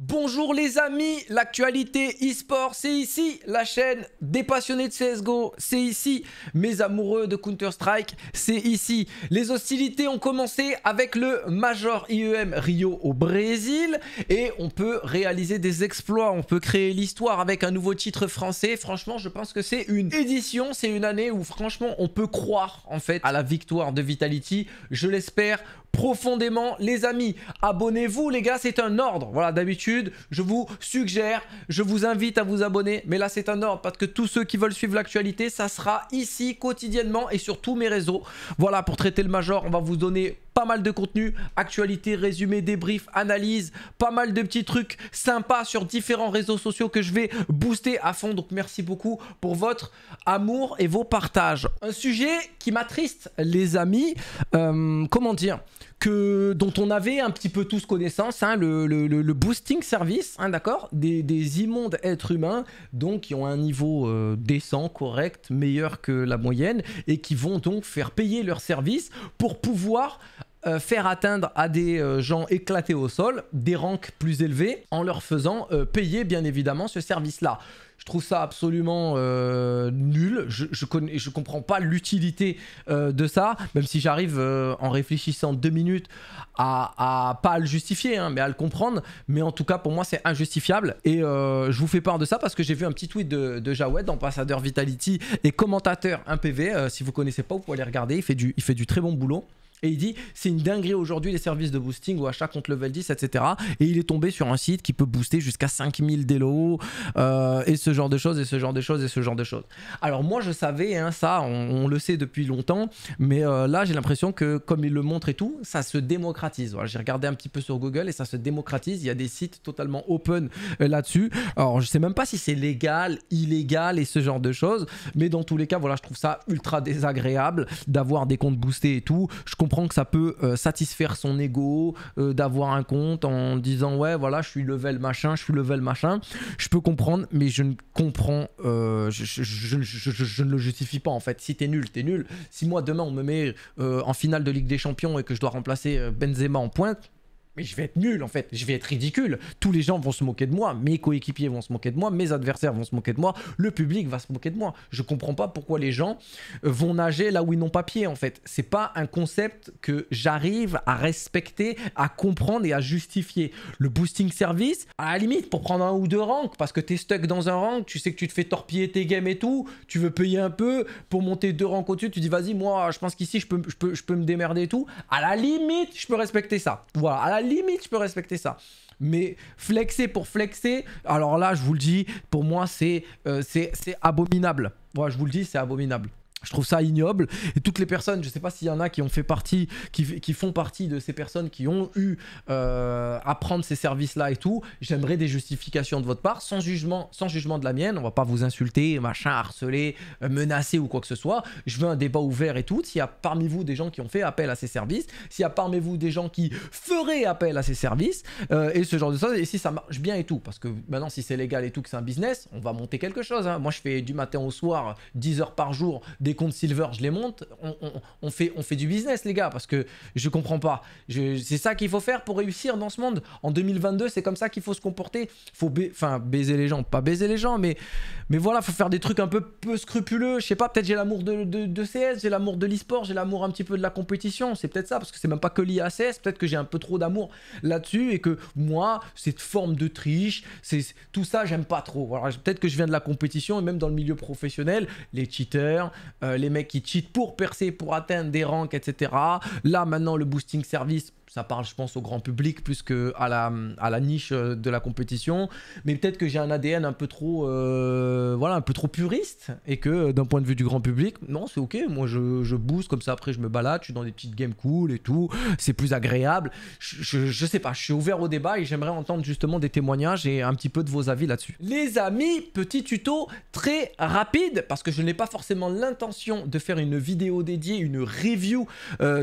Bonjour les amis, l'actualité e-sport, c'est ici la chaîne des passionnés de CSGO, c'est ici mes amoureux de Counter-Strike, c'est ici. Les hostilités ont commencé avec le Major IEM Rio au Brésil et on peut réaliser des exploits, on peut créer l'histoire avec un nouveau titre français. Franchement, je pense que c'est une édition, c'est une année où franchement on peut croire en fait à la victoire de Vitality. Je l'espère, profondément les amis. Abonnez-vous les gars, c'est un ordre. Voilà, d'habitude, je vous suggère, je vous invite à vous abonner, mais là c'est un ordre parce que tous ceux qui veulent suivre l'actualité, ça sera ici quotidiennement et sur tous mes réseaux. Voilà, pour traiter le major, on va vous donner pas mal de contenu, actualité, résumé, débrief, analyse, pas mal de petits trucs sympas sur différents réseaux sociaux que je vais booster à fond. Donc merci beaucoup pour votre amour et vos partages. Un sujet qui m'attriste, les amis, euh, comment dire que, dont on avait un petit peu tous connaissance, hein, le, boosting service, hein, d'accord des, immondes êtres humains, donc qui ont un niveau euh, décent, correct, meilleur que la moyenne, et qui vont donc faire payer leur service pour pouvoir euh, faire atteindre à des euh, gens éclatés au sol des ranks plus élevés en leur faisant euh, payer bien évidemment ce service-là. Je trouve ça absolument nul. Je, je, connais, je comprends pas l'utilité de ça, même si j'arrive en réfléchissant deux minutes à, à pas à le justifier, hein, mais à le comprendre. Mais en tout cas, pour moi, c'est injustifiable. Et je vous fais part de ça parce que j'ai vu un petit tweet de, de Jawed, ambassadeur Vitality et commentateur un pv si vous connaissez pas, vous pouvez aller regarder. Il fait du, il fait du très bon boulot. Et il dit c'est une dinguerie aujourd'hui les services de boosting ou achat contre level 10, etc. Et il est tombé sur un site qui peut booster jusqu'à 5000 Delo euh, et ce genre de choses, et ce genre de choses, et ce genre de choses. Alors moi je savais hein, ça, on, le sait depuis longtemps, mais euh, là j'ai l'impression que comme il le montre et tout, ça se démocratise. Voilà, j'ai regardé un petit peu sur Google et ça se démocratise. Il y a des sites totalement open euh, là-dessus. Alors je sais même pas si c'est légal, illégal et ce genre de choses, mais dans tous les cas, voilà, je trouve ça ultra désagréable d'avoir des comptes boostés et tout. Je comprends que ça peut euh, satisfaire son ego euh, d'avoir un compte en disant ouais voilà je suis level machin, je suis level machin. Je peux comprendre, mais je ne comprends, euh, je, je, ne le justifie pas en fait. Si t'es nul, t'es nul. Si moi demain on me met en finale de Ligue des Champions et que je dois remplacer Benzema en pointe, mais je vais être nul en fait, je vais être ridicule. Tous les gens vont se moquer de moi, mes coéquipiers vont se moquer de moi, mes adversaires vont se moquer de moi, le public va se moquer de moi. Je comprends pas pourquoi les gens euh, vont nager là où ils n'ont pas pied en fait. C'est pas un concept que j'arrive à respecter, à comprendre et à justifier. Le boosting service, à la limite pour prendre un ou deux ranks parce que t'es stuck dans un rank, tu sais que tu te fais torpiller tes games et tout, tu veux payer un peu pour monter deux ranks au-dessus, tu dis vas-y moi je pense qu'ici je peux, je peux, je peux me démerder et tout. À la limite je peux respecter ça. Voilà, à la limite, je peux respecter ça. Mais flexer pour flexer, alors là, je vous le dis, pour moi, c'est euh, c'est abominable. Moi, je vous le dis, c'est abominable. Je trouve ça ignoble. Et toutes les personnes, je ne sais pas s'il y en a qui ont fait partie, qui, font partie de ces personnes qui ont eu euh, à prendre ces services-là et tout, j'aimerais des justifications de votre part, sans jugement, sans jugement de la mienne. On va pas vous insulter, machin, harceler, euh, menacer ou quoi que ce soit. Je veux un débat ouvert et tout. S'il y a parmi vous des gens qui ont fait appel à ces services, s'il y a parmi vous des gens qui feraient appel à ces services euh, et ce genre de choses, et si ça marche bien et tout, parce que maintenant, si c'est légal et tout, que c'est un business, on va monter quelque chose. Hein. Moi, je fais du matin au soir, 10 heures par jour, des les comptes silver, je les monte. On, fait, on fait du business, les gars, parce que je comprends pas. C'est ça qu'il faut faire pour réussir dans ce monde. En 2022, c'est comme ça qu'il faut se comporter. Faut enfin baiser les gens, pas baiser les gens, mais, mais voilà, faut faire des trucs un peu peu scrupuleux. Je sais pas, peut-être j'ai l'amour de, de, CS, j'ai l'amour de l'e-sport, j'ai l'amour un petit peu de la compétition. C'est peut-être ça, parce que c'est même pas que lié à CS. Peut-être que j'ai un peu trop d'amour là-dessus et que moi, cette forme de triche, c'est tout ça, j'aime pas trop. Peut-être que je viens de la compétition et même dans le milieu professionnel, les cheaters, euh, les mecs qui cheat pour percer, pour atteindre des ranks, etc. Là maintenant le boosting service ça parle, je pense, au grand public plus qu'à la, à la niche euh, de la compétition. Mais peut-être que j'ai un ADN un peu trop, euh, voilà, un peu trop puriste et que euh, d'un point de vue du grand public, non, c'est ok. Moi, je, je booste comme ça. Après, je me balade. Je suis dans des petites games cool et tout. C'est plus agréable. Je, je, sais pas. Je suis ouvert au débat et j'aimerais entendre justement des témoignages et un petit peu de vos avis là-dessus. Les amis, petit tuto très rapide parce que je n'ai pas forcément l'intention de faire une vidéo dédiée, une review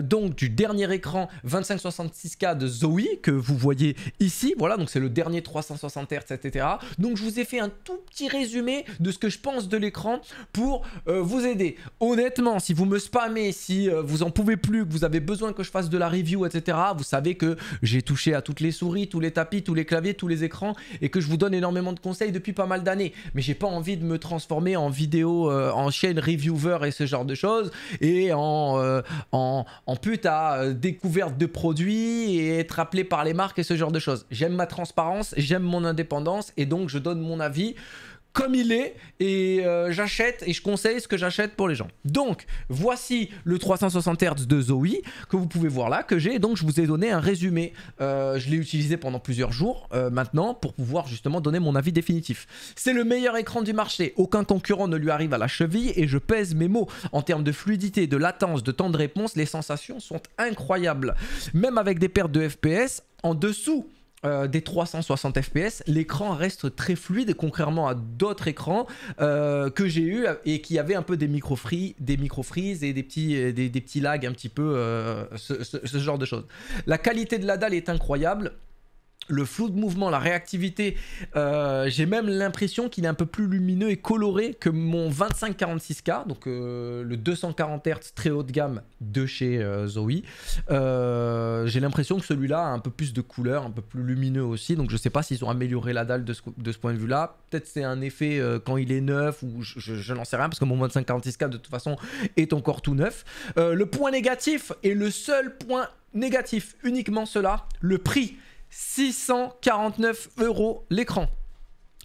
donc du dernier écran 2560 k de Zoe que vous voyez ici. Voilà, donc c'est le dernier 360 Hz, etc. Donc je vous ai fait un tout petit résumé de ce que je pense de l'écran pour euh, vous aider. Honnêtement, si vous me spammez, si euh, vous en pouvez plus, que vous avez besoin que je fasse de la review, etc., vous savez que j'ai touché à toutes les souris, tous les tapis, tous les claviers, tous les écrans et que je vous donne énormément de conseils depuis pas mal d'années. Mais j'ai pas envie de me transformer en vidéo, euh, en chaîne reviewer et ce genre de choses et en, en, en pute à découverte de produits et être appelé par les marques et ce genre de choses. J'aime ma transparence, j'aime mon indépendance et donc je donne mon avis comme il est et euh, j'achète et je conseille ce que j'achète pour les gens. Donc voici le 360 Hz de Zoe que vous pouvez voir là que j'ai donc je vous ai donné un résumé. Euh, je l'ai utilisé pendant plusieurs jours euh, maintenant pour pouvoir justement donner mon avis définitif. C'est le meilleur écran du marché, aucun concurrent ne lui arrive à la cheville et je pèse mes mots. En termes de fluidité, de latence, de temps de réponse, les sensations sont incroyables. Même avec des pertes de FPS en dessous euh, des 360 fps, l'écran reste très fluide contrairement à d'autres écrans euh, que j'ai eu et qui avaient un peu des micro des micro et des petits, euh, des, petits lags un petit peu, ce, genre de choses. La qualité de la dalle est incroyable le flou de mouvement, la réactivité. Euh, j'ai même l'impression qu'il est un peu plus lumineux et coloré que mon 2546K, donc euh, le 240 Hz très haut de gamme de chez euh, Zoe. J'ai l'impression que celui-là a un peu plus de couleur, un peu plus lumineux aussi. Donc je ne sais pas s'ils ont amélioré la dalle de ce, point de vue-là. Peut-être c'est un effet quand il est neuf ou je, n'en sais rien parce que mon 2546K de toute façon est encore tout neuf. le point négatif est le seul point négatif, uniquement cela, le prix. 649 euros l'écran.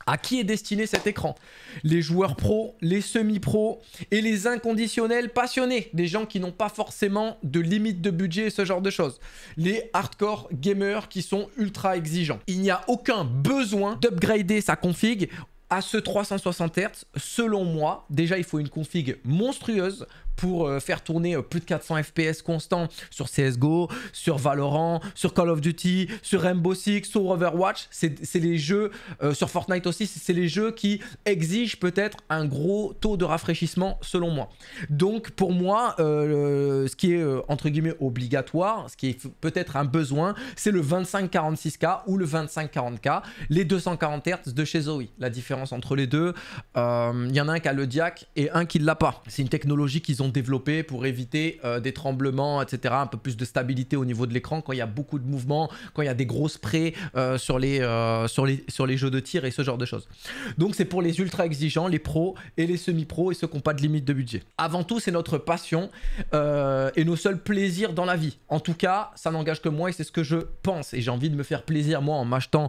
À qui est destiné cet écran Les joueurs pros, les semi-pros et les inconditionnels passionnés, des gens qui n'ont pas forcément de limite de budget et ce genre de choses. Les hardcore gamers qui sont ultra exigeants. Il n'y a aucun besoin d'upgrader sa config à ce 360 Hz, selon moi, déjà il faut une config monstrueuse pour euh, faire tourner euh, plus de 400 FPS constants sur CSGO, sur Valorant, sur Call of Duty, sur Rainbow Six, sur Overwatch. C'est les jeux, euh, sur Fortnite aussi, c'est les jeux qui exigent peut-être un gros taux de rafraîchissement selon moi. Donc pour moi, ce qui est entre guillemets obligatoire, ce qui est peut-être un besoin, c'est le 2546 k ou le 2540 k les 240 Hz de chez Zoe. La différence entre les deux, il y en a un qui a le DIAC et un qui ne l'a pas. C'est une technologie qu'ils ont développés pour éviter euh, des tremblements, etc. Un peu plus de stabilité au niveau de l'écran quand il y a beaucoup de mouvements, quand il y a des grosses prêts euh, sur, les, euh, sur, les, sur les jeux de tir et ce genre de choses. Donc c'est pour les ultra exigeants, les pros et les semi-pros et ceux qui n'ont pas de limite de budget. Avant tout, c'est notre passion et nos seuls plaisirs dans la vie. En tout cas, ça n'engage que moi et c'est ce que je pense. Et j'ai envie de me faire plaisir moi en m'achetant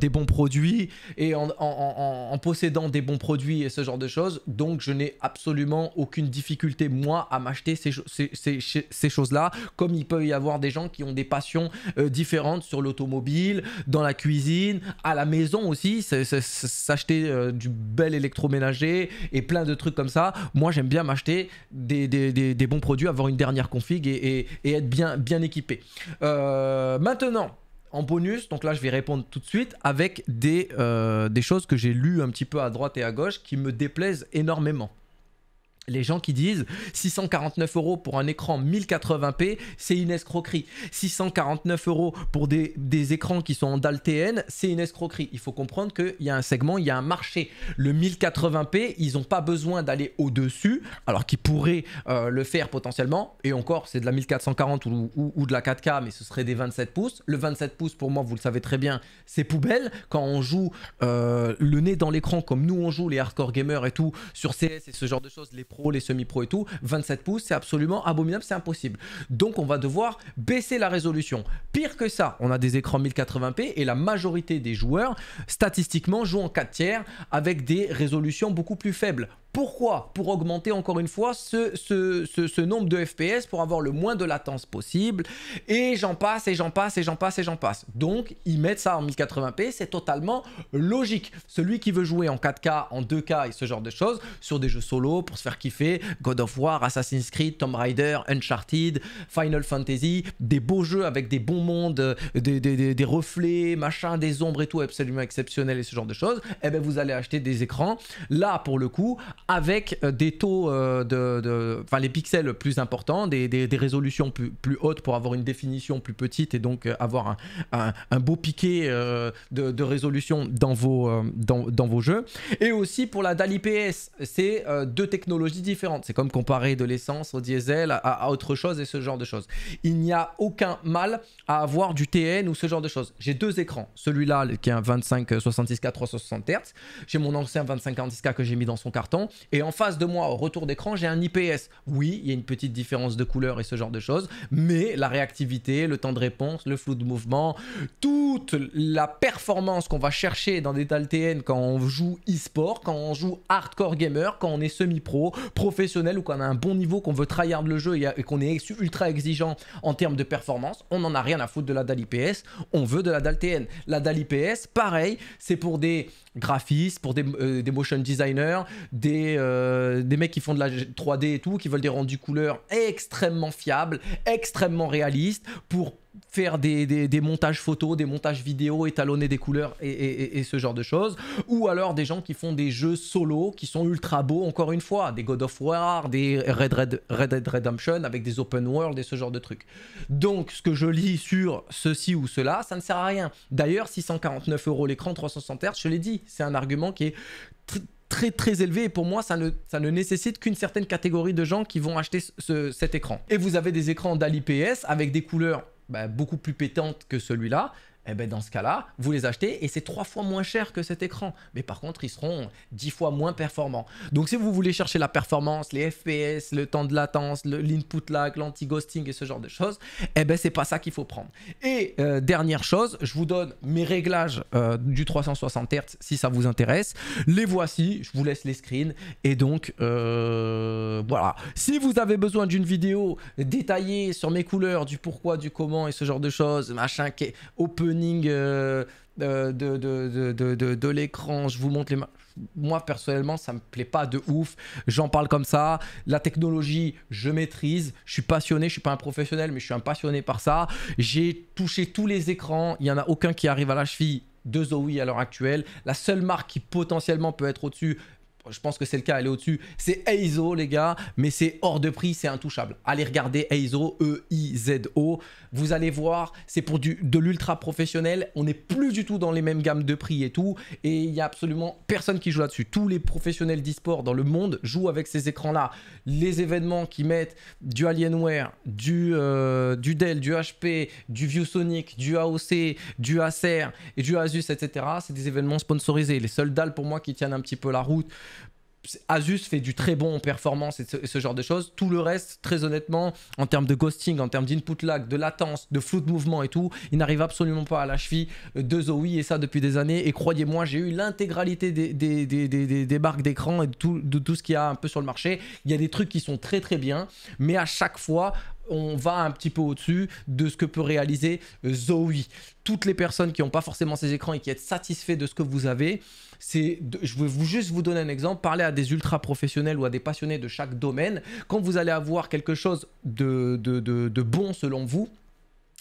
des bons produits et en, en possédant des bons produits et ce genre de choses. Donc je n'ai absolument aucune difficulté moi à m'acheter ces, choses-là, comme il peut y avoir des gens qui ont des passions euh, différentes sur l'automobile, dans la cuisine, à la maison aussi, s'acheter euh, du bel électroménager et plein de trucs comme ça. Moi, j'aime bien m'acheter des, bons produits, avoir une dernière config et, être bien, bien équipé. Euh, maintenant, en bonus, donc là je vais répondre tout de suite avec des, des choses que j'ai lues un petit peu à droite et à gauche qui me déplaisent énormément les gens qui disent 649 euros pour un écran 1080p, c'est une escroquerie. 649 euros pour des, écrans qui sont en DALTN, c'est une escroquerie. Il faut comprendre qu'il y a un segment, il y a un marché. Le 1080p, ils n'ont pas besoin d'aller au-dessus, alors qu'ils pourraient euh, le faire potentiellement. Et encore, c'est de la 1440 ou, de la 4K, mais ce serait des 27 pouces. Le 27 pouces, pour moi, vous le savez très bien, c'est poubelle. Quand on joue euh, le nez dans l'écran, comme nous on joue, les hardcore gamers et tout, sur CS et ce genre de choses, les les semi-pro et tout, 27 pouces, c'est absolument abominable, c'est impossible. Donc on va devoir baisser la résolution. Pire que ça, on a des écrans 1080p et la majorité des joueurs, statistiquement, jouent en 4 tiers avec des résolutions beaucoup plus faibles. Pourquoi Pour augmenter encore une fois ce, ce, nombre de FPS, pour avoir le moins de latence possible, et j'en passe, et j'en passe, et j'en passe, et j'en passe. Donc, ils mettent ça en 1080p, c'est totalement logique. Celui qui veut jouer en 4K, en 2K et ce genre de choses, sur des jeux solo, pour se faire kiffer, God of War, Assassin's Creed, Tomb Raider, Uncharted, Final Fantasy, des beaux jeux avec des bons mondes, euh, des, reflets, machin, des ombres et tout, absolument exceptionnel et ce genre de choses, eh ben vous allez acheter des écrans, là pour le coup, avec euh, des taux euh, de. Enfin, les pixels plus importants, des, des, résolutions plus, plus, hautes pour avoir une définition plus petite et donc euh, avoir un, beau piqué de, de, résolution dans vos, dans, dans, vos jeux. Et aussi pour la DALI PS c'est deux technologies différentes. C'est comme comparer de l'essence au diesel à, autre chose et ce genre de choses. Il n'y a aucun mal à avoir du TN ou ce genre de choses. J'ai deux écrans. Celui-là qui est un 25 66K 360 Hz. J'ai mon ancien 25 k que j'ai mis dans son carton. Et en face de moi, au retour d'écran, j'ai un IPS. Oui, il y a une petite différence de couleur et ce genre de choses, mais la réactivité, le temps de réponse, le flou de mouvement, toute la performance qu'on va chercher dans des TN quand on joue e-sport, quand on joue hardcore gamer, quand on est semi-pro, professionnel ou quand on a un bon niveau, qu'on veut tryhard le jeu et, qu'on est ultra exigeant en termes de performance, on n'en a rien à foutre de la dalle IPS, on veut de la dalle TN. La dalle IPS, pareil, c'est pour des graphistes, pour des euh, motion designers, des euh, des, mecs qui font de la 3D et tout, qui veulent des rendus couleurs extrêmement fiables, extrêmement réalistes pour faire des, montages photos, des montages vidéo, étalonner des couleurs et, ce genre de choses. Ou alors des gens qui font des jeux solo qui sont ultra beaux, encore une fois, des God of War, des Red, Red, Red Dead Redemption avec des open world et ce genre de trucs. Donc ce que je lis sur ceci ou cela, ça ne sert à rien. D'ailleurs, 649 euros l'écran, 360 Hz, je l'ai dit, c'est un argument qui est très très élevé et pour moi ça ne, nécessite qu'une certaine catégorie de gens qui vont acheter cet écran. Et vous avez des écrans d'AliPS avec des couleurs bah, beaucoup plus pétantes que celui-là, eh ben, dans ce cas-là, vous les achetez et c'est trois fois moins cher que cet écran. Mais par contre, ils seront dix fois moins performants. Donc si vous voulez chercher la performance, les FPS, le temps de latence, l'input lag, l'anti-ghosting et ce genre de choses, eh ben c'est pas ça qu'il faut prendre. Et euh, dernière chose, je vous donne mes réglages euh, du 360 Hz si ça vous intéresse. Les voici, je vous laisse les screens et donc euh, voilà. Si vous avez besoin d'une vidéo détaillée sur mes couleurs, du pourquoi, du comment et ce genre de choses, machin, qui est open euh, euh, de, l'écran, je vous montre les mains. Moi personnellement, ça me plaît pas de ouf. J'en parle comme ça. La technologie, je maîtrise. Je suis passionné. Je suis pas un professionnel, mais je suis un passionné par ça. J'ai touché tous les écrans. Il y en a aucun qui arrive à la cheville de Zoe à l'heure actuelle. La seule marque qui potentiellement peut être au-dessus, je pense que c'est le cas, elle est au-dessus. C'est Eizo, les gars, mais c'est hors de prix, c'est intouchable. Allez regarder Eizo, E-I-Z-O. Vous allez voir, c'est pour du, de l'ultra professionnel. On n'est plus du tout dans les mêmes gammes de prix et tout. Et il n'y a absolument personne qui joue là-dessus. Tous les professionnels d'e-sport dans le monde jouent avec ces écrans-là. Les événements qui mettent du Alienware, du, euh, du Dell, du HP, du ViewSonic, du AOC, du Acer et du Asus, etc. C'est des événements sponsorisés. Les seuls dalles pour moi qui tiennent un petit peu la route Asus fait du très bon en performance et ce, genre de choses. Tout le reste, très honnêtement, en termes de ghosting, en termes d'input lag, de latence, de flou de mouvement et tout, il n'arrive absolument pas à la cheville de Zoe et ça depuis des années. Et croyez-moi, j'ai eu l'intégralité des, des, marques d'écran et tout, de tout ce qu'il y a un peu sur le marché. Il y a des trucs qui sont très très bien, mais à chaque fois, on va un petit peu au-dessus de ce que peut réaliser euh, Zoe. Toutes les personnes qui n'ont pas forcément ces écrans et qui sont satisfaits de ce que vous avez, c'est, je vais vous juste vous donner un exemple, parler à des ultra professionnels ou à des passionnés de chaque domaine. Quand vous allez avoir quelque chose de bon selon vous,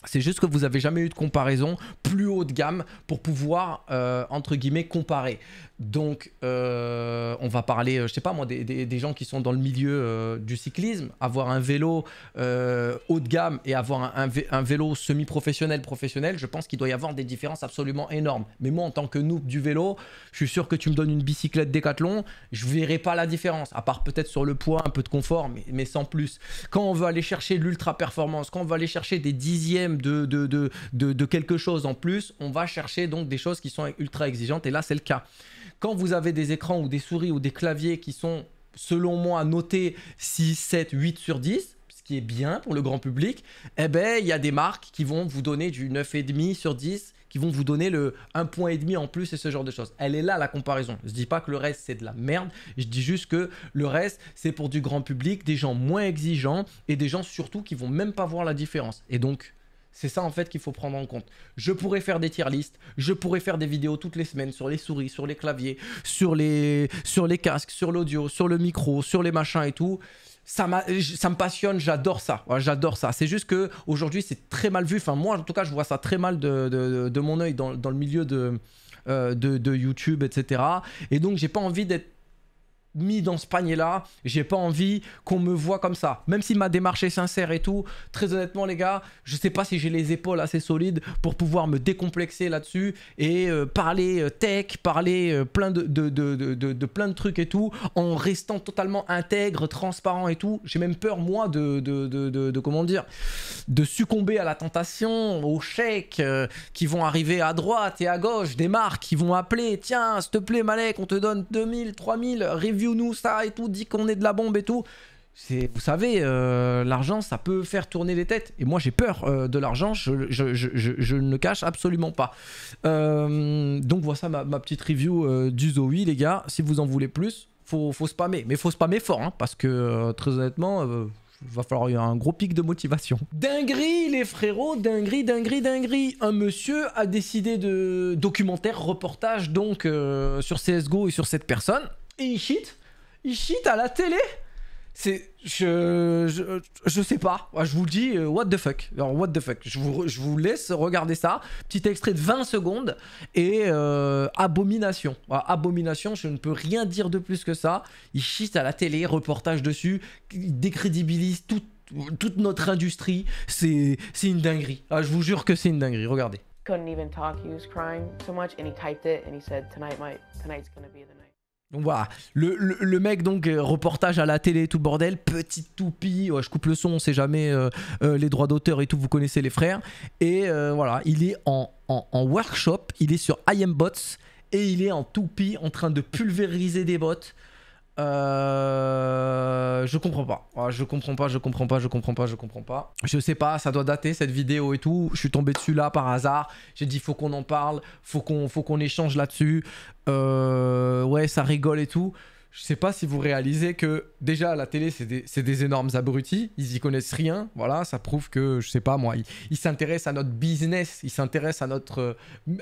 c'est juste que vous n'avez jamais eu de comparaison plus haut de gamme pour pouvoir, euh, entre guillemets, comparer. Donc, euh, on va parler, euh, je sais pas moi, des, gens qui sont dans le milieu du cyclisme. Avoir un vélo haut de gamme et avoir un, vélo semi-professionnel, professionnel, je pense qu'il doit y avoir des différences absolument énormes. Mais moi, en tant que noob du vélo, je suis sûr que tu me donnes une bicyclette décathlon, je ne verrai pas la différence, à part peut-être sur le poids, un peu de confort, mais, mais sans plus. Quand on veut aller chercher l'ultra-performance, quand on veut aller chercher des dixièmes, de, quelque chose en plus, on va chercher donc des choses qui sont ultra exigeantes. Et là, c'est le cas. Quand vous avez des écrans ou des souris ou des claviers qui sont, selon moi, notés 6, 7, 8 sur 10, ce qui est bien pour le grand public, eh ben, il y a des marques qui vont vous donner du 9,5 sur 10 qui vont vous donner le 1,5 et demi en plus et ce genre de choses. Elle est là la comparaison. Je dis pas que le reste c'est de la merde, je dis juste que le reste c'est pour du grand public, des gens moins exigeants et des gens surtout qui vont même pas voir la différence. Et donc c'est ça en fait qu'il faut prendre en compte. Je pourrais faire des tier lists, je pourrais faire des vidéos toutes les semaines sur les souris, sur les claviers, sur les, sur les casques, sur l'audio, sur le micro, sur les machins et tout. Ça, ça me passionne, j'adore ça. j'adore ça. C'est juste que aujourd'hui c'est très mal vu. Enfin moi en tout cas je vois ça très mal de, de, mon œil dans, dans, le milieu de, euh, de, de YouTube, etc. Et donc j'ai pas envie d'être mis dans ce panier-là. J'ai pas envie qu'on me voit comme ça. Même si ma démarche est sincère et tout, très honnêtement, les gars, je sais pas si j'ai les épaules assez solides pour pouvoir me décomplexer là-dessus et euh, parler euh, tech, parler euh, plein de de, plein de trucs et tout, en restant totalement intègre, transparent et tout. J'ai même peur, moi, de, de, comment dire, de succomber à la tentation, aux chèques qui vont arriver à droite et à gauche, des marques qui vont appeler, tiens, s'il te plaît, Malek, on te donne 2000, 3000 reviews nous ça et tout, dit qu'on est de la bombe et tout. C'est, vous savez, euh, l'argent, ça peut faire tourner les têtes. Et moi, j'ai peur euh, de l'argent, je, je, je, ne le cache absolument pas. Euh, donc, voilà ma, petite review du Zoe, les gars. Si vous en voulez plus, faut, faut spammer. Mais faut spammer fort, hein, parce que très honnêtement, va falloir y un gros pic de motivation. Dinguerie, les frérots, dinguerie, dinguerie, dinguerie. Un monsieur a décidé de documentaire, reportage donc sur CSGO et sur cette personne. Et il cheat il shit à la télé c'est je, je, sais pas je vous le dis euh, what the fuck alors what the fuck je vous, je vous laisse regarder ça petit extrait de 20 secondes et euh, abomination abomination je ne peux rien dire de plus que ça il shit à la télé reportage dessus décrédibilise tout, toute notre industrie c'est une dinguerie ah, je vous jure que c'est une dinguerie regardez even talk so much typed it and he said tonight might tonight's be donc voilà, le, mec donc euh, reportage à la télé, tout bordel, petite toupie, je coupe le son, on sait jamais euh, euh, les droits d'auteur et tout, vous connaissez les frères. Et voilà, il est en, workshop, il est sur I Bots et il est en toupie en train de pulvériser des bots. Euh, je comprends pas. Ah, je comprends pas, je comprends pas, je comprends pas, je comprends pas. Je sais pas, ça doit dater cette vidéo et tout. Je suis tombé dessus là par hasard. J'ai dit faut qu'on en parle, faut qu'on faut qu'on échange là-dessus. Euh, ouais, ça rigole et tout je sais pas si vous réalisez que déjà la télé c'est des, énormes abrutis, ils y connaissent rien, voilà, ça prouve que je sais pas moi, ils, s'intéressent à notre business, ils s'intéressent à notre euh,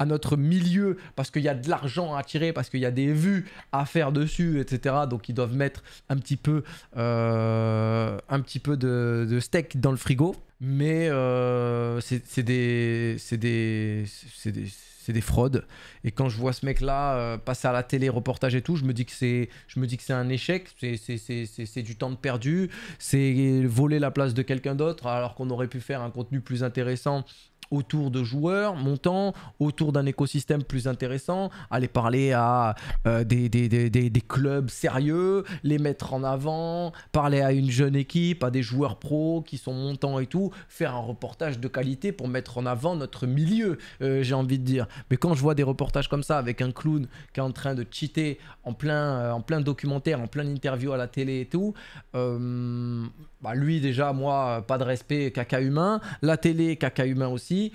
à notre milieu parce qu'il y a de l'argent à tirer, parce qu'il y a des vues à faire dessus, etc. Donc ils doivent mettre un petit peu euh, un petit peu de, steak dans le frigo mais euh, c'est des, des, des, c'est des fraudes. Et quand je vois ce mec-là euh, passer à la télé, reportage et tout, je me dis que c'est, je me dis que c'est un échec, c'est du temps de perdu, c'est voler la place de quelqu'un d'autre alors qu'on aurait pu faire un contenu plus intéressant autour de joueurs montants, autour d'un écosystème plus intéressant, aller parler à euh, des, des, clubs sérieux, les mettre en avant, parler à une jeune équipe, à des joueurs pros qui sont montants et tout, faire un reportage de qualité pour mettre en avant notre milieu, euh, j'ai envie de dire. Mais quand je vois des reportages comme ça avec un clown qui est en train de cheater en plein, euh, en plein documentaire, en plein interview à la télé et tout, bah, lui déjà, moi, pas de respect, caca humain. La télé, caca humain aussi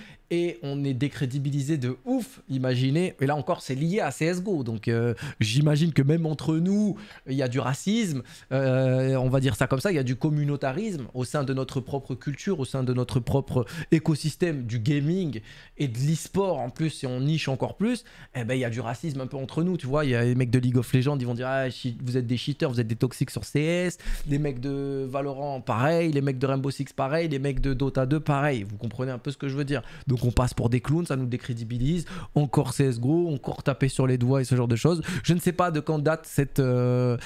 on est décrédibilisé de ouf, imaginez. Et là encore, c'est lié à CSGO. Donc euh, j'imagine que même entre nous, il y a du racisme, euh, on va dire ça comme ça, il y a du communautarisme au sein de notre propre culture, au sein de notre propre écosystème du gaming et de le en plus, si on niche encore plus, et eh ben, il y a du racisme un peu entre nous, tu vois. Il y a les mecs de League of Legends, ils vont dire ah, vous êtes des cheaters, vous êtes des toxiques sur CS, les mecs de Valorant, pareil, les mecs de Rainbow Six, pareil, les mecs de Dota 2, pareil. Vous comprenez un peu ce que je veux dire. Donc on passe pour des clowns, ça nous décrédibilise. Encore CSGO, encore taper sur les doigts et ce genre de choses. Je ne sais pas de quand date cette, euh,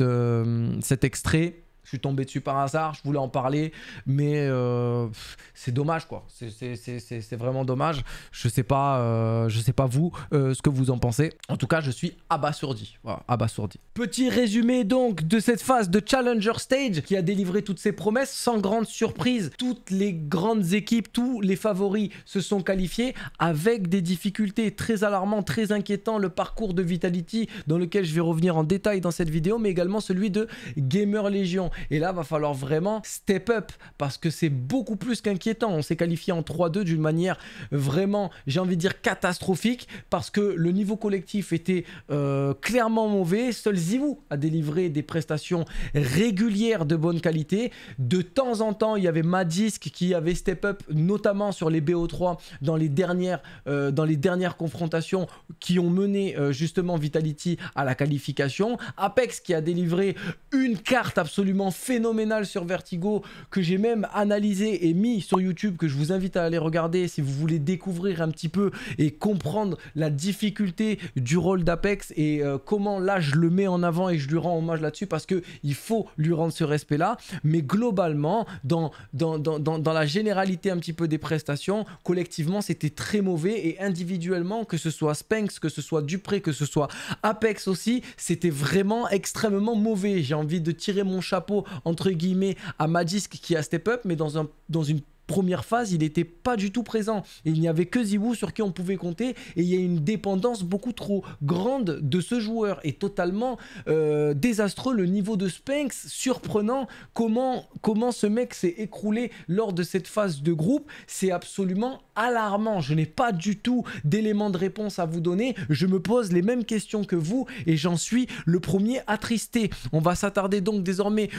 euh, cet extrait. Je suis tombé dessus par hasard, je voulais en parler, mais euh, c'est dommage quoi. C'est vraiment dommage. Je sais pas, euh, je sais pas vous euh, ce que vous en pensez. En tout cas, je suis abasourdi. Voilà, abasourdi. Petit résumé donc de cette phase de Challenger Stage qui a délivré toutes ses promesses sans grande surprise. Toutes les grandes équipes, tous les favoris se sont qualifiés avec des difficultés très alarmantes, très inquiétantes. Le parcours de Vitality dans lequel je vais revenir en détail dans cette vidéo, mais également celui de Gamer Legion. Et là, va falloir vraiment step up parce que c'est beaucoup plus qu'inquiétant. On s'est qualifié en 3-2 d'une manière vraiment, j'ai envie de dire, catastrophique parce que le niveau collectif était euh, clairement mauvais. Seul Zivu a délivré des prestations régulières de bonne qualité. De temps en temps, il y avait Madisk qui avait step up, notamment sur les BO3 dans les dernières, euh, dans les dernières confrontations qui ont mené euh, justement Vitality à la qualification. Apex qui a délivré une carte absolument phénoménal sur Vertigo que j'ai même analysé et mis sur YouTube que je vous invite à aller regarder si vous voulez découvrir un petit peu et comprendre la difficulté du rôle d'Apex et euh, comment là je le mets en avant et je lui rends hommage là-dessus parce que il faut lui rendre ce respect là mais globalement dans, dans, dans la généralité un petit peu des prestations collectivement c'était très mauvais et individuellement que ce soit Spenx que ce soit Dupré que ce soit Apex aussi c'était vraiment extrêmement mauvais j'ai envie de tirer mon chapeau entre guillemets à disque qui a step up, mais dans, un, dans une première phase, il n'était pas du tout présent. Il n'y avait que Zibou sur qui on pouvait compter et il y a une dépendance beaucoup trop grande de ce joueur et totalement euh, désastreux le niveau de Spinx. surprenant comment, comment ce mec s'est écroulé lors de cette phase de groupe, c'est absolument alarmant. Je n'ai pas du tout d'éléments de réponse à vous donner, je me pose les mêmes questions que vous et j'en suis le premier attristé. On va s'attarder donc désormais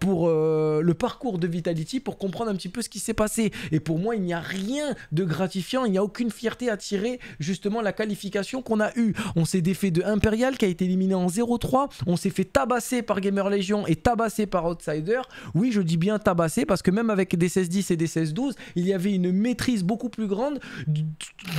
pour euh, le parcours de Vitality pour comprendre un petit peu ce qui s'est passé et pour moi, il n'y a rien de gratifiant, il n'y a aucune fierté à tirer justement la qualification qu'on a eue. On s'est défait de Imperial qui a été éliminé en 0-3, on s'est fait tabasser par Gamer Legion et tabasser par Outsider. Oui, je dis bien tabasser parce que même avec des 16-10 et des 16-12, il y avait une maîtrise beaucoup plus grande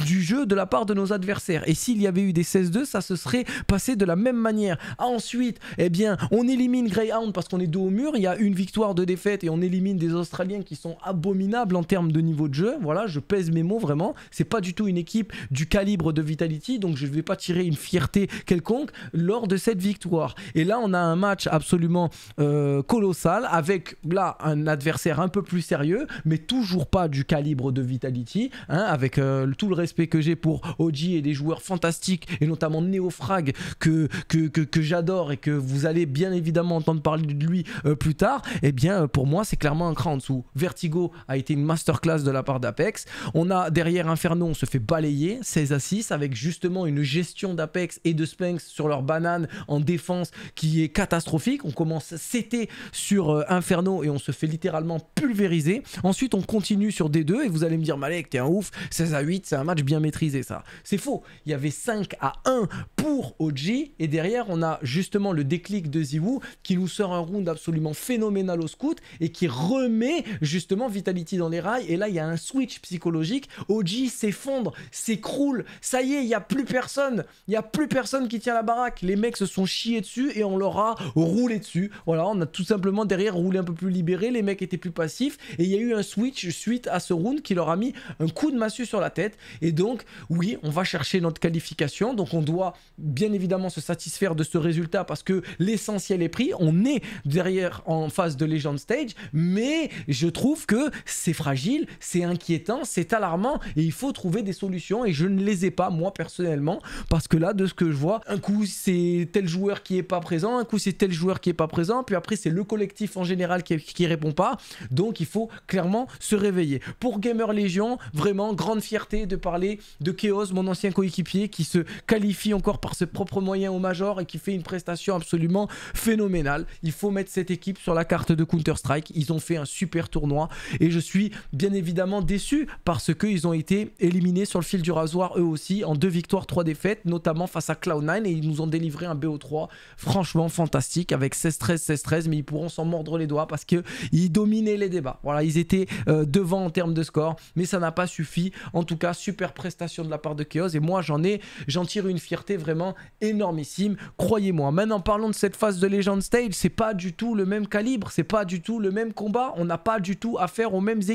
du, jeu de la part de nos adversaires. Et s'il y avait eu des 16-2, ça se serait passé de la même manière. ensuite, eh bien, on élimine Greyhound parce qu'on est dos au mur, il y a une victoire, de défaite et on élimine des Australiens qui sont abominables en termes de niveau de jeu. Voilà, je pèse mes mots vraiment. C'est pas du tout une équipe du calibre de Vitality, donc je ne vais pas tirer une fierté quelconque lors de cette victoire. Et là, on a un match absolument euh, colossal avec là un adversaire un peu plus sérieux, mais toujours pas du calibre de Vitality, hein, avec euh, tout le respect que j'ai pour Oji et des joueurs fantastiques, et notamment Neofrag, que, que, j'adore et que vous allez bien évidemment entendre parler de lui euh, plus tard. et eh bien, pour moi, c'est clairement un cran en dessous. Vertigo a été une masterclass de la part d'Apex. On a derrière Inferno, on se fait balayer 16 à 6 avec justement une gestion d'Apex et de Spanx sur leur banane en défense qui est catastrophique. On commence CT sur euh, Inferno et on se fait littéralement pulvériser. Ensuite, on continue sur D2 et vous allez me dire Malek, t'es un ouf, 16 à 8, c'est un match bien maîtrisé ça. C'est faux. Il y avait 5 à 1 pour OG et derrière, on a justement le déclic de Ziwoo qui nous sort un round absolument phénoménal au scout et qui remet justement Vitality dans les rails, et là, il y a un switch psychologique. OG s'effondre, s'écroule. Ça y est, il n'y a plus personne. Il n'y a plus personne qui tient la baraque. Les mecs se sont chiés dessus et on leur a roulé dessus. Voilà, on a tout simplement derrière roulé un peu plus libéré. Les mecs étaient plus passifs. Et il y a eu un switch suite à ce round qui leur a mis un coup de massue sur la tête. Et donc, oui, on va chercher notre qualification. Donc, on doit bien évidemment se satisfaire de ce résultat parce que l'essentiel est pris. On est derrière en face de Legend Stage. Mais je trouve que c'est fragile, c'est inquiétant, c'est alarmant et il faut trouver des solutions et je ne les ai pas moi personnellement parce que là de ce que je vois, un coup c'est tel joueur qui est pas présent, un coup c'est tel joueur qui est pas présent, puis après c'est le collectif en général qui, répond pas. Donc il faut clairement se réveiller. Pour Gamer Légion, vraiment grande fierté de parler de Chaos, mon ancien coéquipier qui se qualifie encore par ses propres moyens au Major et qui fait une prestation absolument phénoménale. Il faut mettre cette équipe sur la carte de Counter-Strike. Ils ont fait un super tournoi et je suis bien évidemment déçus parce qu'ils ont été éliminés sur le fil du rasoir eux aussi en deux victoires, trois défaites, notamment face à Cloud9 et ils nous ont délivré un BO3 franchement fantastique avec 16-13, 16-13, mais ils pourront s'en mordre les doigts parce qu'ils dominaient les débats. Voilà, ils étaient euh, devant en termes de score, mais ça n'a pas suffi. En tout cas, super prestation de la part de Chaos et moi j'en ai, j'en tire une fierté vraiment énormissime, croyez-moi. Maintenant parlons de cette phase de Legend Stage, c'est pas du tout le même calibre, c'est pas du tout le même combat, on n'a pas du tout affaire aux mêmes équipes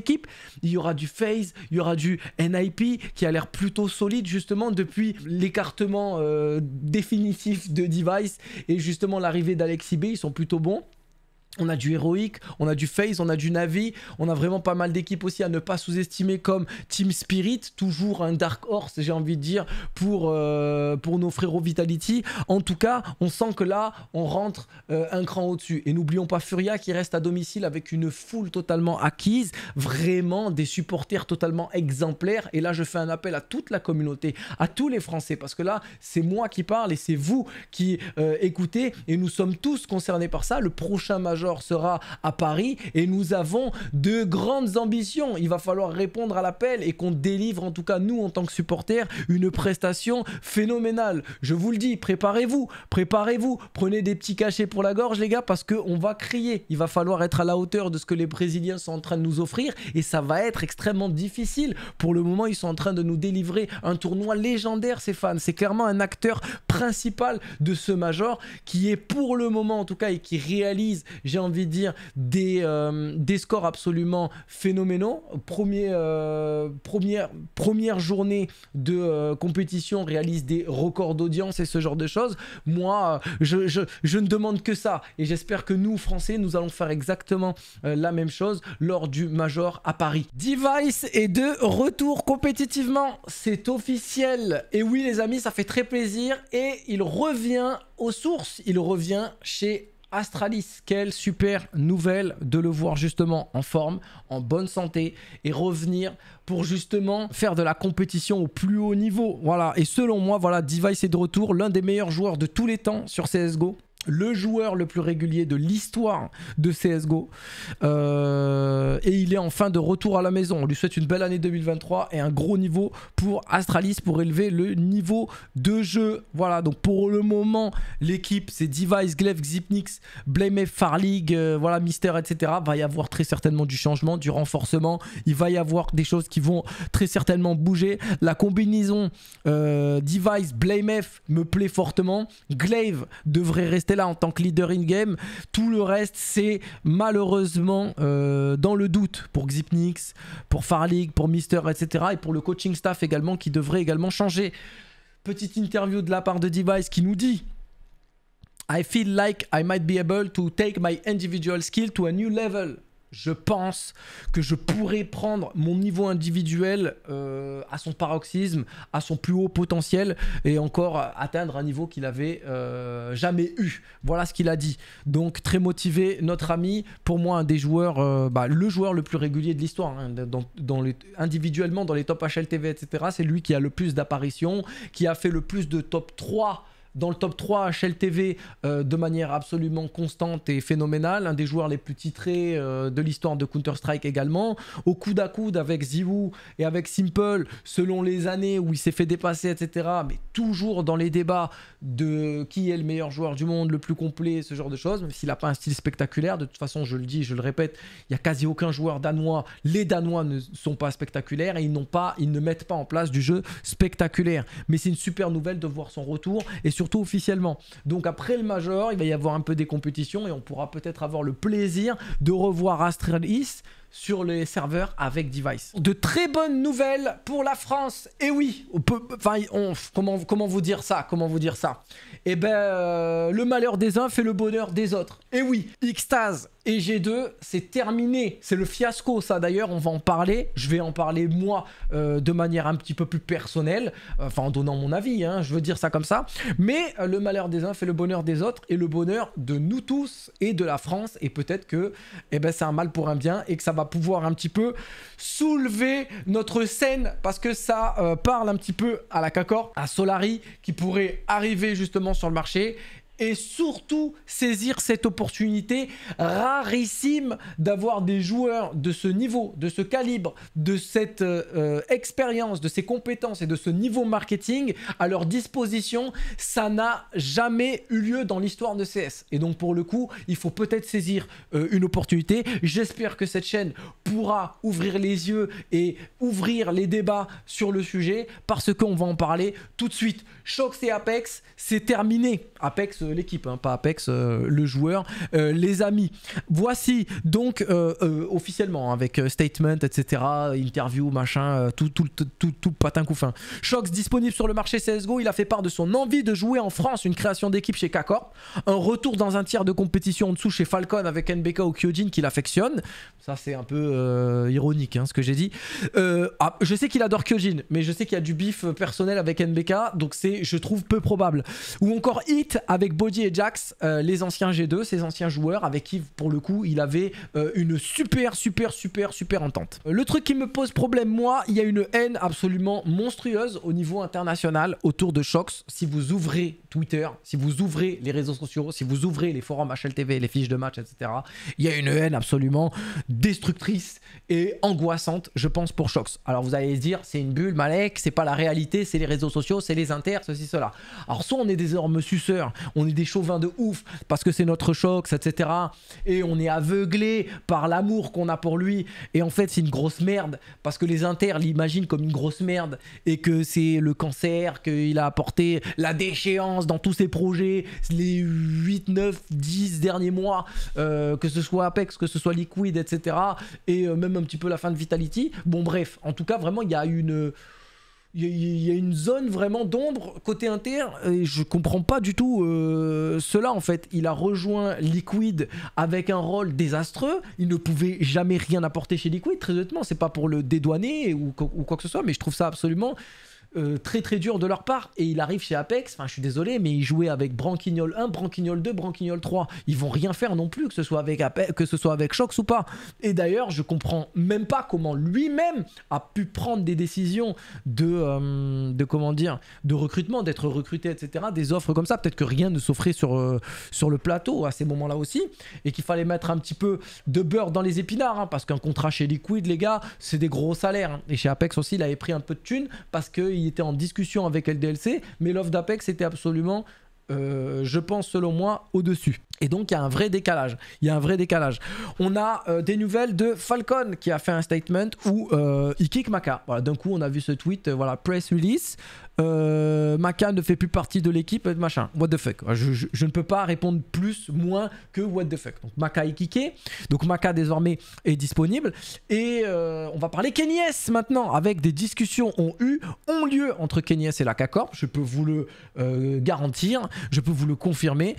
il y aura du phase, il y aura du NIP qui a l'air plutôt solide justement depuis l'écartement euh, définitif de Device et justement l'arrivée d'Alexi B. Ils sont plutôt bons. On a du héroïque, on a du face on a du Navi, on a vraiment pas mal d'équipes aussi à ne pas sous-estimer comme Team Spirit, toujours un Dark Horse j'ai envie de dire pour, euh, pour nos frérots Vitality. En tout cas, on sent que là, on rentre euh, un cran au-dessus. Et n'oublions pas Furia qui reste à domicile avec une foule totalement acquise, vraiment des supporters totalement exemplaires. Et là, je fais un appel à toute la communauté, à tous les Français, parce que là, c'est moi qui parle et c'est vous qui euh, écoutez. Et nous sommes tous concernés par ça. Le prochain match sera à Paris et nous avons de grandes ambitions. Il va falloir répondre à l'appel et qu'on délivre, en tout cas nous en tant que supporters, une prestation phénoménale. Je vous le dis, préparez-vous, préparez-vous, prenez des petits cachets pour la gorge les gars parce qu'on va crier. Il va falloir être à la hauteur de ce que les Brésiliens sont en train de nous offrir et ça va être extrêmement difficile. Pour le moment, ils sont en train de nous délivrer un tournoi légendaire ces fans. C'est clairement un acteur principal de ce Major qui est pour le moment en tout cas et qui réalise j'ai envie de dire, des, euh, des scores absolument phénoménaux. Premier, euh, première, première journée de euh, compétition réalise des records d'audience et ce genre de choses. Moi, je, je ne demande que ça. Et j'espère que nous, Français, nous allons faire exactement la même chose lors du Major à Paris. Device est de retour compétitivement. C'est officiel. Et oui, les amis, ça fait très plaisir. Et il revient aux sources. Il revient chez Astralis, quelle super nouvelle de le voir justement en forme, en bonne santé et revenir pour justement faire de la compétition au plus haut niveau. Voilà, et selon moi, voilà, Device est de retour, l'un des meilleurs joueurs de tous les temps sur CSGO le joueur le plus régulier de l'histoire de CSGO. Euh, et il est enfin de retour à la maison. On lui souhaite une belle année 2023 et un gros niveau pour Astralis pour élever le niveau de jeu. Voilà, donc pour le moment, l'équipe, c'est Device, Glaive, Xipnix, Blamef, Far League, euh, voilà, Mister, etc. Va y avoir très certainement du changement, du renforcement. Il va y avoir des choses qui vont très certainement bouger. La combinaison euh, Device, BlameF me plaît fortement. Glaive devrait rester c'est là en tant que leader in-game. Tout le reste, c'est malheureusement euh, dans le doute pour Xipnix, pour Farleague, pour Mister, etc. Et pour le coaching staff également qui devrait également changer. Petite interview de la part de Device qui nous dit I feel like I might be able to take my individual skill to a new level je pense que je pourrais prendre mon niveau individuel euh, à son paroxysme, à son plus haut potentiel et encore atteindre un niveau qu'il avait euh, jamais eu. Voilà ce qu'il a dit. Donc très motivé, notre ami, pour moi un des joueurs, euh, bah, le joueur le plus régulier de l'histoire, hein, individuellement dans les top HLTV, etc. C'est lui qui a le plus d'apparitions, qui a fait le plus de top 3 dans le top 3 HLTV euh, de manière absolument constante et phénoménale, un des joueurs les plus titrés euh, de l'histoire de Counter-Strike également, au coude à coude avec Ziwu et avec Simple, selon les années où il s'est fait dépasser, etc., mais toujours dans les débats de qui est le meilleur joueur du monde, le plus complet, ce genre de choses, même s'il n'a pas un style spectaculaire, de toute façon, je le dis, je le répète, il n'y a quasi aucun joueur danois, les Danois ne sont pas spectaculaires et ils, n'ont pas, ils ne mettent pas en place du jeu spectaculaire, mais c'est une super nouvelle de voir son retour et surtout officiellement. Donc après le Major, il va y avoir un peu des compétitions et on pourra peut-être avoir le plaisir de revoir Astralis sur les serveurs avec device. De très bonnes nouvelles pour la France. Et oui, on peut, enfin, comment, comment vous dire ça Comment vous dire ça Eh ben, euh, le malheur des uns fait le bonheur des autres. Et oui, Xtase et G2, c'est terminé. C'est le fiasco, ça d'ailleurs, on va en parler. Je vais en parler moi euh, de manière un petit peu plus personnelle, enfin en donnant mon avis, hein, je veux dire ça comme ça. Mais euh, le malheur des uns fait le bonheur des autres et le bonheur de nous tous et de la France. Et peut-être que eh ben, c'est un mal pour un bien et que ça va va pouvoir un petit peu soulever notre scène parce que ça euh, parle un petit peu à la Cacor, à Solari qui pourrait arriver justement sur le marché et surtout saisir cette opportunité rarissime d'avoir des joueurs de ce niveau, de ce calibre, de cette euh, expérience, de ces compétences et de ce niveau marketing à leur disposition. Ça n'a jamais eu lieu dans l'histoire de CS. Et donc pour le coup, il faut peut-être saisir euh, une opportunité. J'espère que cette chaîne pourra ouvrir les yeux et ouvrir les débats sur le sujet parce qu'on va en parler tout de suite. Choc et Apex, c'est terminé. Apex euh, euh, l'équipe, hein, pas Apex, euh, le joueur, euh, les amis. Voici donc officiellement hein, avec statement, etc., interview, machin, tout, tout, tout, tout, patin couffin. Shox disponible sur le marché CSGO, il a fait part de son envie de jouer en France, une création d'équipe chez Kakor, un retour dans un tiers de compétition en dessous chez Falcon avec NBK ou Kyojin qu'il affectionne. Ça, c'est un peu ironique hein, ce que j'ai dit. Ah, je sais qu'il adore Kyojin, mais je sais qu'il y a du bif personnel avec NBK, donc c'est, je trouve, peu probable. Ou encore Hit avec Body et Jax, euh, les anciens G2, ces anciens joueurs avec qui, pour le coup, il avait euh, une super, super, super, super entente. Euh, le truc qui me pose problème, moi, il y a une haine absolument monstrueuse au niveau international autour de Shox. Si vous ouvrez Twitter, si vous ouvrez les réseaux sociaux, si vous ouvrez les forums HLTV, les fiches de match, etc., il y a une haine absolument destructrice et angoissante, je pense, pour Shox. Alors vous allez se dire, c'est une bulle, Malek, c'est pas la réalité, c'est les réseaux sociaux, c'est les inters, ceci, cela. Alors soit on est des suceurs, on est des chauvins de ouf parce que c'est notre Shox, etc., et on est aveuglé par l'amour qu'on a pour lui, et en fait c'est une grosse merde parce que les inters l'imaginent comme une grosse merde et que c'est le cancer qu'il a apporté, la déchéance dans tous ses projets, les 8, 9, 10 derniers mois, euh, que ce soit Apex, que ce soit Liquid, etc. Et euh, même un petit peu la fin de Vitality. Bon, bref, en tout cas, vraiment, il y a une. Il y, a une zone vraiment d'ombre côté inter et je comprends pas du tout euh, cela en fait. Il a rejoint Liquid avec un rôle désastreux. Il ne pouvait jamais rien apporter chez Liquid. Très honnêtement, c'est pas pour le dédouaner ou quoi que ce soit, mais je trouve ça absolument euh, très très dur de leur part. Et il arrive chez Apex, enfin je suis désolé, mais il jouait avec Branquignol 1, Branquignol 2, Branquignol 3. Ils vont rien faire non plus, que ce soit avec, Apex, que ce soit avec Shox ou pas. Et d'ailleurs, je comprends même pas comment lui-même a pu prendre des décisions de, euh, de comment dire, de recrutement, d'être recruté, etc. Des offres comme ça. Peut-être que rien ne s'offrait sur, euh, sur le plateau à ces moments-là aussi. Et qu'il fallait mettre un petit peu de beurre dans les épinards, hein, parce qu'un contrat chez Liquid, les gars, c'est des gros salaires. Hein. Et chez Apex aussi, il avait pris un peu de thunes parce que il était en discussion avec LDLC, mais l'offre d'Apex était absolument, euh, je pense selon moi, au-dessus. Et donc il y a un vrai décalage. Il y a un vrai décalage. On a euh, des nouvelles de Falcon qui a fait un statement où euh, il kick Maka. Voilà, d'un coup on a vu ce tweet, euh, voilà, press release. Maka ne fait plus partie de l'équipe, machin. What the fuck. Je, ne peux pas répondre plus, moins que what the fuck. Donc Maka est kické. Donc Maka désormais est disponible. Et on va parler Kenyes maintenant, avec des discussions ont eu, ont lieu entre Kenyes et la K Je peux vous le garantir, je peux vous le confirmer.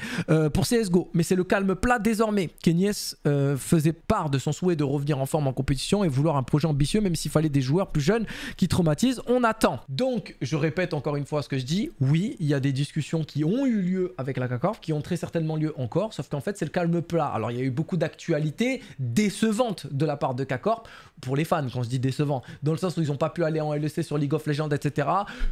pour CSGO, mais c'est le calme plat désormais. Kenyes euh, faisait part de son souhait de revenir en forme en compétition et vouloir un projet ambitieux, même s'il fallait des joueurs plus jeunes qui traumatisent. On attend. Donc, je répète encore une fois ce que je dis. Oui, il y a des discussions qui ont eu lieu avec la KCorp, qui ont très certainement lieu encore, sauf qu'en fait, c'est le calme plat. Alors, il y a eu beaucoup d'actualités décevantes de la part de K-Corp pour les fans, quand je dis décevant, dans le sens où ils n'ont pas pu aller en LEC sur League of Legends, etc.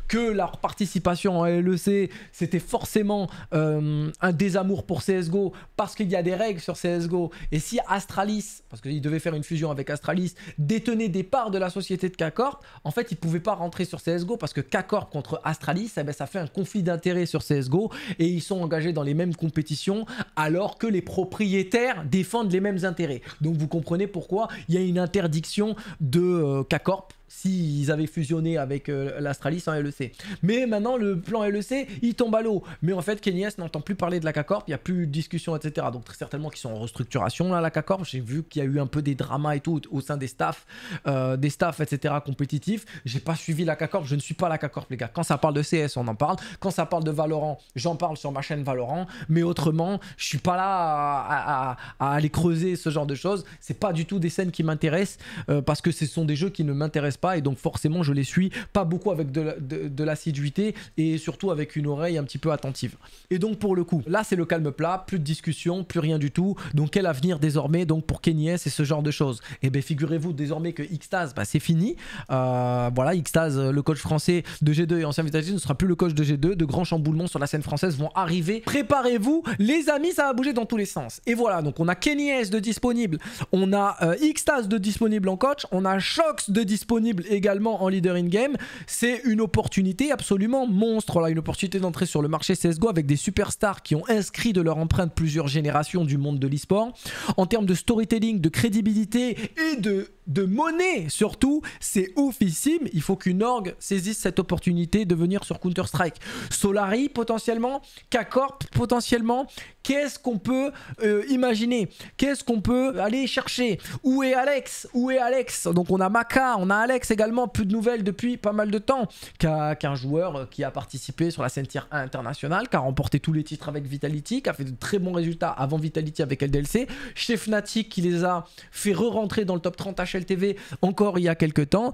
Que leur participation en LEC, c'était forcément euh, un désamour pour CSGO parce qu'il y a des règles sur CSGO, et si Astralis, parce qu'il devait faire une fusion avec Astralis, détenait des parts de la société de K-Corp, en fait, ils ne pouvaient pas rentrer sur CSGO parce que K-Corp contre Astralis, eh ben, ça fait un conflit d'intérêts sur CSGO et ils sont engagés dans les mêmes compétitions alors que les propriétaires défendent les mêmes intérêts. Donc vous comprenez pourquoi il y a une interdiction de euh, K-Corp s'ils avaient fusionné avec euh, l'Astralis en hein, LEC. Mais maintenant, le plan LEC, il tombe à l'eau. Mais en fait, Kenyes n'entend plus parler de la k il n'y a plus de discussion, etc. Donc, très certainement qu'ils sont en restructuration, là, la k J'ai vu qu'il y a eu un peu des dramas et tout au sein des staffs, euh, des staffs, etc., compétitifs. J'ai pas suivi la k je ne suis pas la k les gars. Quand ça parle de CS, on en parle. Quand ça parle de Valorant, j'en parle sur ma chaîne Valorant. Mais autrement, je suis pas là à, aller creuser ce genre de choses. C'est pas du tout des scènes qui m'intéressent euh, parce que ce sont des jeux qui ne m'intéressent pas et donc forcément je les suis pas beaucoup avec de l'assiduité et surtout avec une oreille un petit peu attentive. Et donc pour le coup, là c'est le calme plat, plus de discussion, plus rien du tout. Donc quel avenir désormais donc pour Kenyes et ce genre de choses Et eh bien figurez-vous désormais que Xtase, bah, c'est fini. Euh, voilà, Xtase, euh, le coach français de G2 et ancien Vitality ne sera plus le coach de G2. De grands chamboulements sur la scène française vont arriver. Préparez-vous, les amis, ça va bouger dans tous les sens. Et voilà, donc on a Kenyes de disponible, on a euh, Xtaz de disponible en coach, on a Shox de disponible également en leader in-game. C'est une opportunité absolument monstre, là, une opportunité d'entrer sur le marché CSGO avec des superstars qui ont inscrit de leur empreinte plusieurs générations du monde de l'esport. En termes de storytelling, de crédibilité et de, de monnaie surtout, c'est oufissime. Il faut qu'une orgue saisisse cette opportunité de venir sur Counter-Strike. Solari potentiellement, K-Corp potentiellement, qu'est-ce qu'on peut euh, imaginer Qu'est-ce qu'on peut aller chercher Où est Alex Où est Alex Donc on a maca on a Alex Alex également, plus de nouvelles depuis pas mal de temps, qu'un joueur euh, qui a participé sur la scène tier 1 internationale, qui a remporté tous les titres avec Vitality, qui a fait de très bons résultats avant Vitality avec LDLC, chez Fnatic qui les a fait re-rentrer dans le top 30 HLTV encore il y a quelques temps.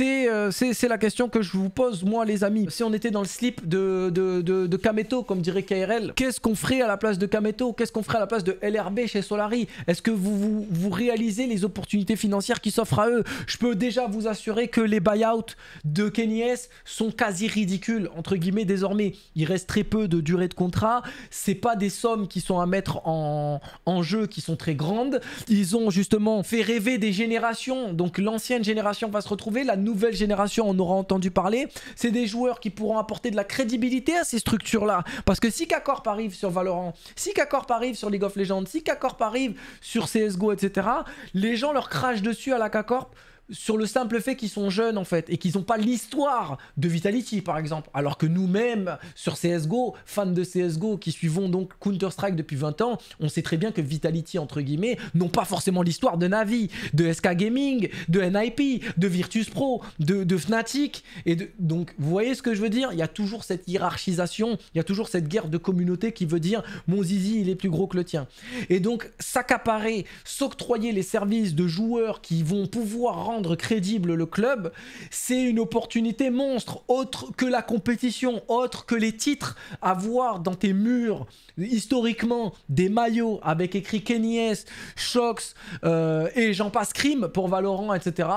Euh, c'est la question que je vous pose, moi les amis. Si on était dans le slip de, de, de, Kameto, comme dirait KRL, qu'est-ce qu'on ferait à la place de Kameto Qu'est-ce qu'on ferait à la place de LRB chez Solari Est-ce que vous, vous, vous réalisez les opportunités financières qui s'offrent à eux Je peux déjà vous assurer que les buyouts de S sont quasi ridicules, entre guillemets, désormais. Il reste très peu de durée de contrat. C'est pas des sommes qui sont à mettre en, jeu qui sont très grandes. Ils ont justement fait rêver des générations. Donc l'ancienne génération va se retrouver, la nouvelle génération on aura entendu parler. C'est des joueurs qui pourront apporter de la crédibilité à ces structures-là. Parce que si Kakorp arrive sur Valorant, si Kakorp arrive sur League of Legends, si Kakorp arrive sur CSGO, etc., les gens leur crachent dessus à la Kakorp sur le simple fait qu'ils sont jeunes en fait et qu'ils n'ont pas l'histoire de Vitality par exemple. Alors que nous-mêmes sur CSGO, fans de CSGO qui suivons donc Counter-Strike depuis 20 ans, on sait très bien que Vitality entre guillemets n'ont pas forcément l'histoire de Navi, de SK Gaming, de NIP, de Virtus Pro, de, Fnatic. Et donc vous voyez ce que je veux dire Il y a toujours cette hiérarchisation, il y a toujours cette guerre de communauté qui veut dire mon zizi il est plus gros que le tien. Et donc s'accaparer, s'octroyer les services de joueurs qui vont pouvoir crédible le club, c'est une opportunité monstre, autre que la compétition, autre que les titres. Avoir dans tes murs, historiquement, des maillots avec écrit Kenny S, Shox euh, et j'en passe crime pour Valorant, etc.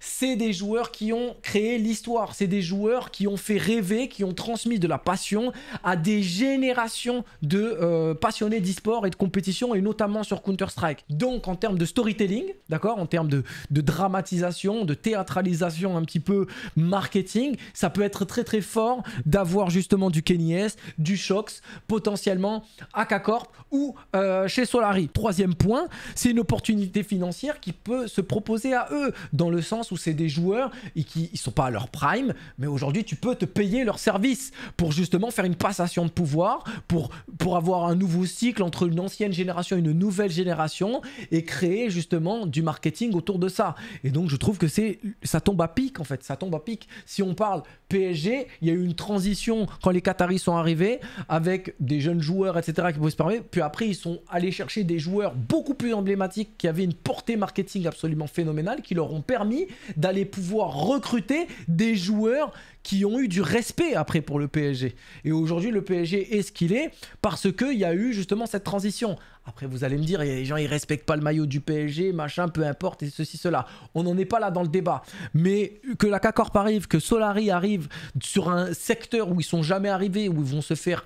C'est des joueurs qui ont créé l'histoire, c'est des joueurs qui ont fait rêver, qui ont transmis de la passion à des générations de euh, passionnés d'e-sport et de compétition, et notamment sur Counter-Strike. Donc en termes de storytelling, d'accord, en termes de dramatisation, de théâtralisation un petit peu marketing, ça peut être très très fort d'avoir justement du Kenny S, du Shox, potentiellement K-Corp ou euh, chez Solari. Troisième point, c'est une opportunité financière qui peut se proposer à eux, dans le sens où c'est des joueurs et qui ils sont pas à leur prime, mais aujourd'hui tu peux te payer leur service pour justement faire une passation de pouvoir, pour, pour avoir un nouveau cycle entre une ancienne génération et une nouvelle génération et créer justement du marketing autour de ça. Et donc je je trouve que c'est ça tombe à pic en fait, ça tombe à pic. Si on parle PSG, il y a eu une transition quand les Qataris sont arrivés avec des jeunes joueurs, etc. qui pouvaient se Puis après, ils sont allés chercher des joueurs beaucoup plus emblématiques qui avaient une portée marketing absolument phénoménale, qui leur ont permis d'aller pouvoir recruter des joueurs qui ont eu du respect après pour le PSG. Et aujourd'hui, le PSG est ce qu'il est parce qu'il y a eu justement cette transition. Après, vous allez me dire, les gens, ils respectent pas le maillot du PSG, machin, peu importe, et ceci, cela. On n'en est pas là dans le débat. Mais que la CACORP arrive, que Solari arrive sur un secteur où ils sont jamais arrivés, où ils vont se faire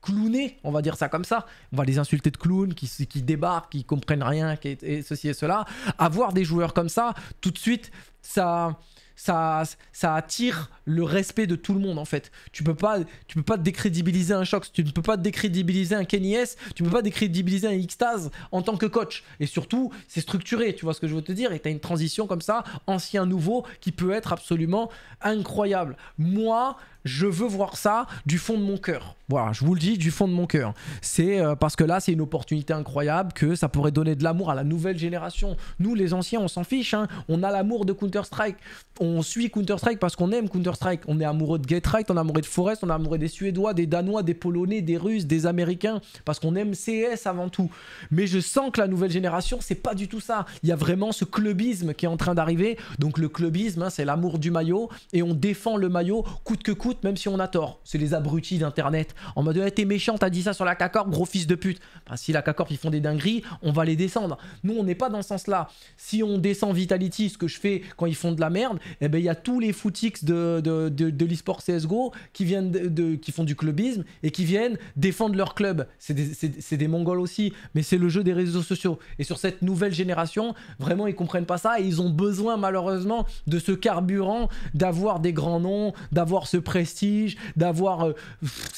clowner, on va dire ça comme ça. On va les insulter de clowns, qui, qui débarquent, qui comprennent rien, et ceci et cela. Avoir des joueurs comme ça, tout de suite, ça ça, ça attire le respect de tout le monde en fait. Tu peux pas, tu peux pas décrédibiliser un Shox, tu ne peux pas décrédibiliser un Kenny S, tu peux pas décrédibiliser un Xtaz en tant que coach. Et surtout, c'est structuré, tu vois ce que je veux te dire. Et tu as une transition comme ça, ancien-nouveau, qui peut être absolument incroyable. Moi, je veux voir ça du fond de mon cœur. Voilà, je vous le dis du fond de mon cœur. C'est euh, parce que là, c'est une opportunité incroyable que ça pourrait donner de l'amour à la nouvelle génération. Nous, les anciens, on s'en fiche. Hein. On a l'amour de Counter-Strike. On suit Counter-Strike parce qu'on aime Counter-Strike. On est amoureux de Gatright, on est amoureux de Forest, on est amoureux des Suédois, des Danois, des Polonais, des Russes, des Américains. Parce qu'on aime CS avant tout. Mais je sens que la nouvelle génération, c'est pas du tout ça. Il y a vraiment ce clubisme qui est en train d'arriver. Donc le clubisme, hein, c'est l'amour du maillot. Et on défend le maillot coûte que coûte même si on a tort. C'est les abrutis d'internet. En mode hey, eh, t'es méchant, t'as dit ça sur la CACORP, gros fils de pute. Bah, si la CACORP, ils font des dingueries, on va les descendre. Nous on n'est pas dans ce sens là. Si on descend Vitality, ce que je fais quand ils font de la merde, eh ben il y a tous les footix de, de, de, l'esport CSGO qui viennent de, qui font du clubisme et qui viennent défendre leur club. C'est des, des mongols aussi, mais c'est le jeu des réseaux sociaux. Et sur cette nouvelle génération, vraiment ils comprennent pas ça et ils ont besoin malheureusement de ce carburant, d'avoir des grands noms, d'avoir ce prestige, d'avoir euh,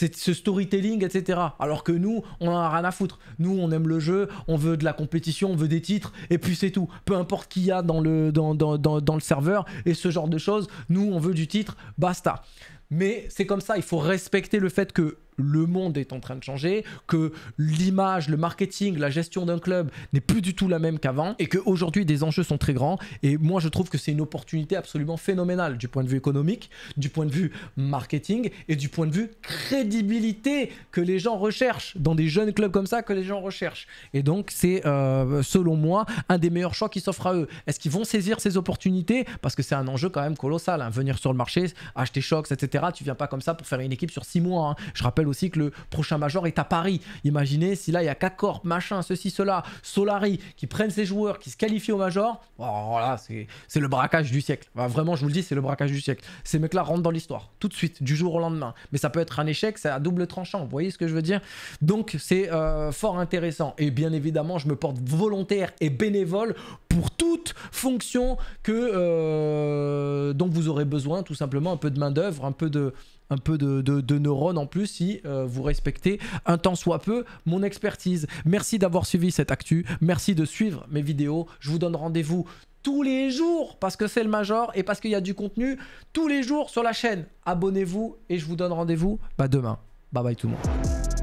ce storytelling, etc. Alors que nous, on en a rien à foutre. Nous, on aime le jeu, on veut de la compétition, on veut des titres, et puis c'est tout. Peu importe qu'il y a dans le, dans, dans le serveur et ce genre de choses, nous, on veut du titre, basta. Mais c'est comme ça, il faut respecter le fait que le monde est en train de changer, que l'image, le marketing, la gestion d'un club n'est plus du tout la même qu'avant et qu'aujourd'hui des enjeux sont très grands. Et moi, je trouve que c'est une opportunité absolument phénoménale du point de vue économique, du point de vue marketing et du point de vue crédibilité que les gens recherchent dans des jeunes clubs comme ça que les gens recherchent. Et donc, c'est euh, selon moi un des meilleurs choix qui s'offre à eux. Est-ce qu'ils vont saisir ces opportunités Parce que c'est un enjeu quand même colossal. Hein. Venir sur le marché, acheter Shox etc. Tu viens pas comme ça pour faire une équipe sur six mois. Hein. Je rappelle aussi que le prochain major est à Paris. Imaginez si là il y a k machin, ceci, cela, Solari qui prennent ses joueurs, qui se qualifient au major. Voilà, oh, oh c'est le braquage du siècle. vraiment, je vous le dis, c'est le braquage du siècle. Ces mecs-là rentrent dans l'histoire tout de suite, du jour au lendemain. Mais ça peut être un échec, c'est à double tranchant. Vous voyez ce que je veux dire Donc c'est euh, fort intéressant. Et bien évidemment, je me porte volontaire et bénévole pour toute fonction que euh, dont vous aurez besoin, tout simplement un peu de main d'œuvre, un peu de un peu de, neurones en plus si euh, vous respectez un temps soit peu mon expertise. Merci d'avoir suivi cette actu, merci de suivre mes vidéos. Je vous donne rendez-vous tous les jours parce que c'est le Major et parce qu'il y a du contenu tous les jours sur la chaîne. Abonnez-vous et je vous donne rendez-vous bah, demain. Bye bye tout le monde.